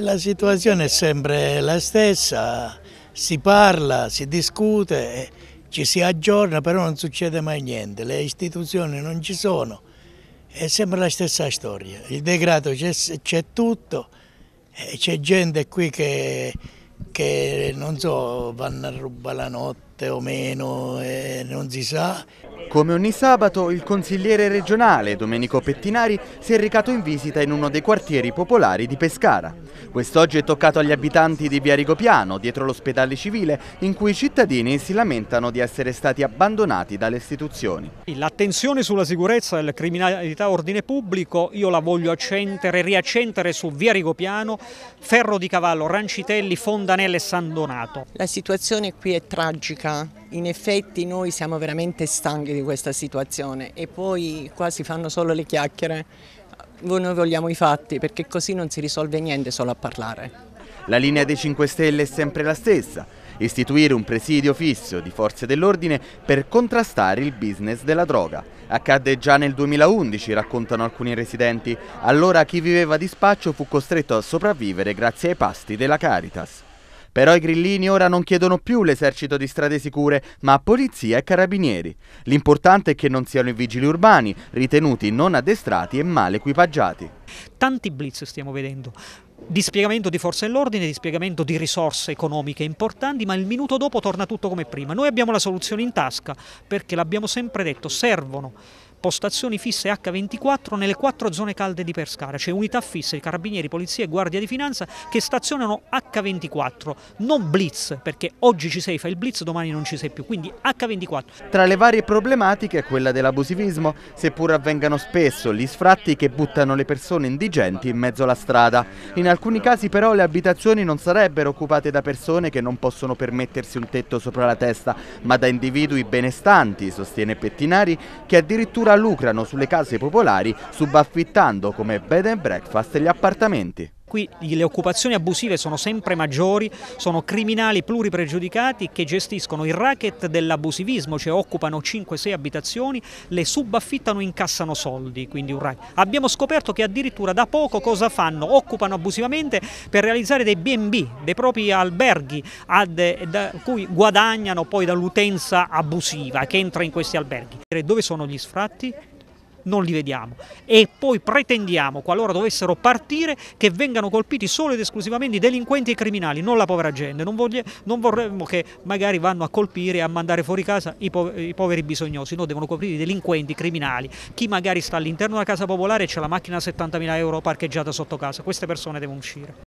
La situazione è sempre la stessa, si parla, si discute, eh, ci si aggiorna, però non succede mai niente, le istituzioni non ci sono, è sempre la stessa storia, il degrado c'è tutto, c'è gente qui che, che, non so, vanno a rubare la notte o meno, non si sa. Come ogni sabato, il consigliere regionale Domenico Pettinari si è recato in visita in uno dei quartieri popolari di Pescara. Quest'oggi è toccato agli abitanti di Via Rigopiano, dietro l'ospedale civile, in cui i cittadini si lamentano di essere stati abbandonati dalle istituzioni. L'attenzione sulla sicurezza e la criminalità ordine pubblico io la voglio accendere, riaccendere su Via Rigopiano, Ferro di Cavallo, Rancitelli, Fondanelle e San Donato. La situazione qui è tragica in effetti noi siamo veramente stanchi di questa situazione e poi qua si fanno solo le chiacchiere, noi vogliamo i fatti perché così non si risolve niente solo a parlare. La linea dei 5 Stelle è sempre la stessa, istituire un presidio fisso di forze dell'ordine per contrastare il business della droga. Accadde già nel 2011, raccontano alcuni residenti. Allora chi viveva di spaccio fu costretto a sopravvivere grazie ai pasti della Caritas. Però i grillini ora non chiedono più l'esercito di strade sicure, ma polizia e carabinieri. L'importante è che non siano i vigili urbani, ritenuti non addestrati e male equipaggiati. Tanti blitz stiamo vedendo, dispiegamento di forze dell'ordine, dispiegamento di risorse economiche importanti, ma il minuto dopo torna tutto come prima. Noi abbiamo la soluzione in tasca perché l'abbiamo sempre detto, servono postazioni fisse H24 nelle quattro zone calde di Pescara, C'è unità fisse, carabinieri, polizia e guardia di finanza che stazionano H24, non blitz, perché oggi ci sei, fai il blitz, domani non ci sei più, quindi H24. Tra le varie problematiche è quella dell'abusivismo, seppur avvengano spesso gli sfratti che buttano le persone indigenti in mezzo alla strada. In alcuni casi però le abitazioni non sarebbero occupate da persone che non possono permettersi un tetto sopra la testa, ma da individui benestanti, sostiene Pettinari, che addirittura lucrano sulle case popolari subaffittando come bed and breakfast gli appartamenti. Qui le occupazioni abusive sono sempre maggiori, sono criminali pluripregiudicati che gestiscono il racket dell'abusivismo, cioè occupano 5-6 abitazioni, le subaffittano incassano soldi. Abbiamo scoperto che addirittura da poco cosa fanno? Occupano abusivamente per realizzare dei BB, dei propri alberghi, ad, eh, da cui guadagnano poi dall'utenza abusiva che entra in questi alberghi. Dove sono gli sfratti? non li vediamo e poi pretendiamo, qualora dovessero partire, che vengano colpiti solo ed esclusivamente i delinquenti e i criminali, non la povera gente, non, voglie, non vorremmo che magari vanno a colpire e a mandare fuori casa i, po i poveri bisognosi, no, devono colpire i delinquenti, i criminali, chi magari sta all'interno della casa popolare e c'è la macchina a 70.000 euro parcheggiata sotto casa, queste persone devono uscire.